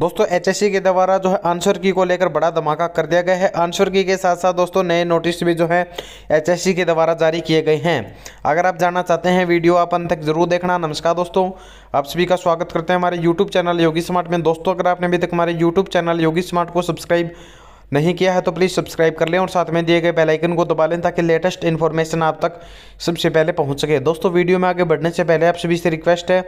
दोस्तों एचएससी के द्वारा जो है आंसर की को लेकर बड़ा धमाका कर दिया गया है आंसर की के साथ साथ दोस्तों नए नोटिस भी जो है एचएससी के द्वारा जारी किए गए हैं अगर आप जानना चाहते हैं वीडियो आप अंत तक जरूर देखना नमस्कार दोस्तों आप सभी का स्वागत करते हैं हमारे यूट्यूब चैनल योगी स्मार्ट में दोस्तों अगर आपने अभी तक हमारे यूट्यूब चैनल योगी स्मार्ट को सब्सक्राइब नहीं किया है तो प्लीज़ सब्सक्राइब कर लें और साथ में दिए गए बेल आइकन को दबा लें ताकि लेटेस्ट इन्फॉर्मेशन आप तक सबसे पहले पहुंच सके दोस्तों वीडियो में आगे बढ़ने से पहले आप सभी से रिक्वेस्ट है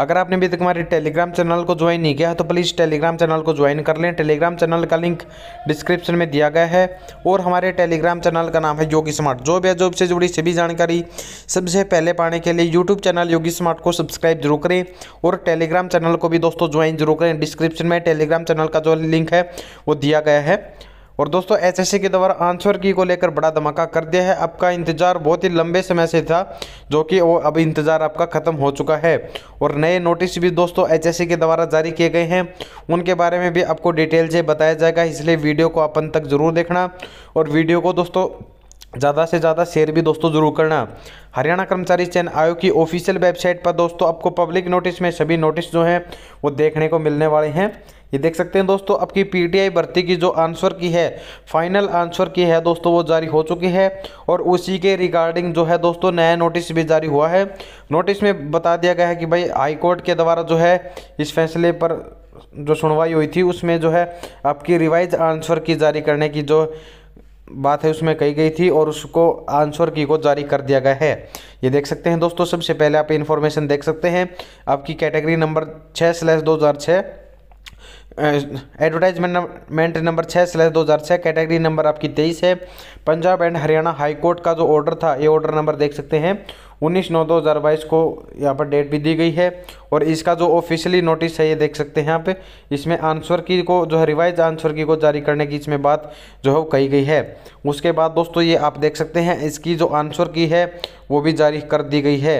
अगर आपने अभी तक हमारे टेलीग्राम चैनल को ज्वाइन नहीं किया है तो प्लीज़ टेलीग्राम चैनल को ज्वाइन कर लें टेलीग्राम चैनल का लिंक डिस्क्रिप्शन में दिया गया है और हमारे टेलीग्राम चैनल का नाम है योगी स्मार्ट जॉब या जॉब से जुड़ी सभी जानकारी सबसे पहले पाने के लिए यूट्यूब चैनल योगी स्मार्ट को सब्सक्राइब जरूर करें और टेलीग्राम चैनल को भी दोस्तों ज्वाइन जरूर करें डिस्क्रिप्शन में टेलीग्राम चैनल का जो लिंक है वो दिया गया है और दोस्तों एसएससी के द्वारा आंसर की को लेकर बड़ा धमाका कर दिया है आपका इंतजार बहुत ही लंबे समय से था जो कि वो अब इंतजार आपका ख़त्म हो चुका है और नए नोटिस भी दोस्तों एचएससी के द्वारा जारी किए गए हैं उनके बारे में भी आपको डिटेल से बताया जाएगा इसलिए वीडियो को अपन तक ज़रूर देखना और वीडियो को दोस्तों ज़्यादा से ज़्यादा शेयर भी दोस्तों ज़रूर करना हरियाणा कर्मचारी चयन आयोग की ऑफिशियल वेबसाइट पर दोस्तों आपको पब्लिक नोटिस में सभी नोटिस जो हैं वो देखने को मिलने वाले हैं ये देख सकते हैं दोस्तों आपकी पीटीआई भर्ती की जो आंसर की है फाइनल आंसर की है दोस्तों वो जारी हो चुकी है और उसी के रिगार्डिंग जो है दोस्तों नया नोटिस भी जारी हुआ है नोटिस में बता दिया गया है कि भाई हाईकोर्ट के द्वारा जो है इस फैसले पर जो सुनवाई हुई थी उसमें जो है आपकी रिवाइज आंसर की जारी करने की जो बात है उसमें कही गई थी और उसको आंसर की को जारी कर दिया गया है ये देख सकते हैं दोस्तों सबसे पहले आप इन्फॉर्मेशन देख सकते हैं आपकी कैटेगरी नंबर छः स्लैश दो हज़ार छः एडवर्टाइजमेंट नंबर छः स्लैस दो हज़ार छः कैटेगरी नंबर आपकी तेईस है पंजाब एंड हरियाणा हाईकोर्ट का जो ऑर्डर था ये ऑर्डर नंबर देख सकते हैं उन्नीस नौ दो हज़ार बाईस को यहाँ पर डेट भी दी गई है और इसका जो ऑफिशियली नोटिस है ये देख सकते हैं आप इसमें आंसर की को जो है रिवाइज आंसर की को जारी करने की इसमें बात जो है कही गई है उसके बाद दोस्तों ये आप देख सकते हैं इसकी जो आंसर की है वो भी जारी कर दी गई है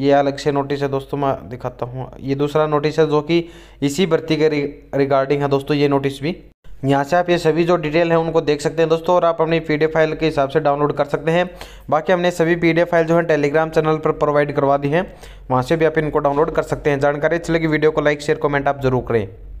ये अलग से नोटिस है दोस्तों मैं दिखाता हूँ ये दूसरा नोटिस है जो कि इसी भर्ती के रिगार्डिंग है दोस्तों ये नोटिस भी यहाँ से आप ये सभी जो डिटेल है उनको देख सकते हैं दोस्तों और आप अपनी पी फाइल के हिसाब से डाउनलोड कर सकते हैं बाकी हमने सभी पी फाइल जो है टेलीग्राम चैनल पर प्रोवाइड करवा दी है वहाँ से भी आप इनको डाउनलोड कर सकते हैं जानकारी अच्छी लगी वीडियो को लाइक शेयर कमेंट आप जरूर करें